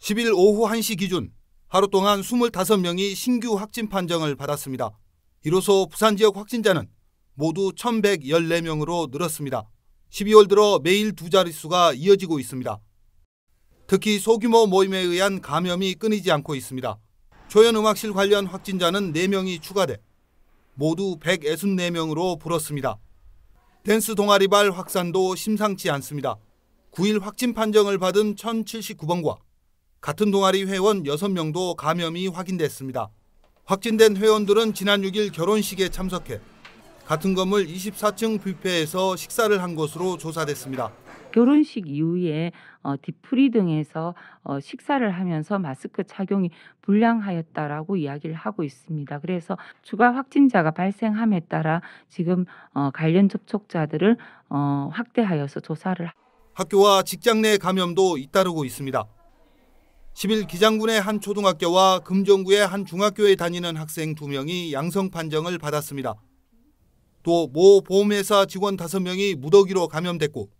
10일 오후 1시 기준 하루 동안 25명이 신규 확진 판정을 받았습니다. 이로써 부산 지역 확진자는 모두 1,114명으로 늘었습니다. 12월 들어 매일 두 자릿수가 이어지고 있습니다. 특히 소규모 모임에 의한 감염이 끊이지 않고 있습니다. 조연음악실 관련 확진자는 4명이 추가돼 모두 164명으로 불었습니다. 댄스 동아리발 확산도 심상치 않습니다. 9일 확진 판정을 받은 1079번과 같은 동아리 회원 6명도 감염이 확인됐습니다. 확진된 회원들은 지난 6일 결혼식에 참석해 같은 건물 24층 뷔페에서 식사를 한 것으로 조사됐습니다. 결혼식 이후에 어, 디프리 등에서 어, 식사를 하면서 마스크 착용이 불량하였다라고 이야기를 하고 있습니다. 그래서 추가 확진자가 발생함에 따라 지금 어, 관련 접촉자들을 어, 확대하여서 조사를 학교와 직장 내 감염도 잇따르고 있습니다. 10일 기장군의 한 초등학교와 금정구의 한 중학교에 다니는 학생 2명이 양성 판정을 받았습니다. 또 모 보험회사 직원 5명이 무더기로 감염됐고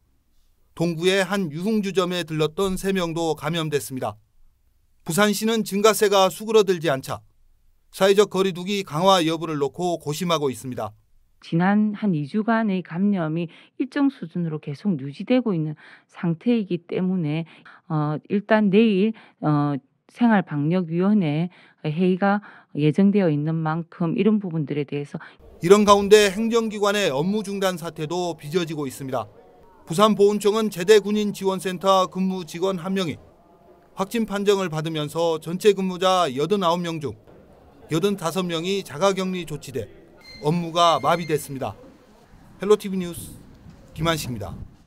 동구의 한 유흥주점에 들렀던 3명도 감염됐습니다. 부산시는 증가세가 수그러들지 않자 사회적 거리두기 강화 여부를 놓고 고심하고 있습니다. 지난 한 2주간의 감염이 일정 수준으로 계속 유지되고 있는 상태이기 때문에 어, 일단 내일 어, 생활방역위원회 회의가 예정되어 있는 만큼 이런 부분들에 대해서 이런 가운데 행정기관의 업무 중단 사태도 빚어지고 있습니다. 부산보훈청은 제대군인 지원센터 근무 직원 한명이 확진 판정을 받으면서 전체 근무자 89명 중 85명이 자가격리 조치돼 업무가 마비됐습니다. 헬로티비 뉴스 김한식입니다.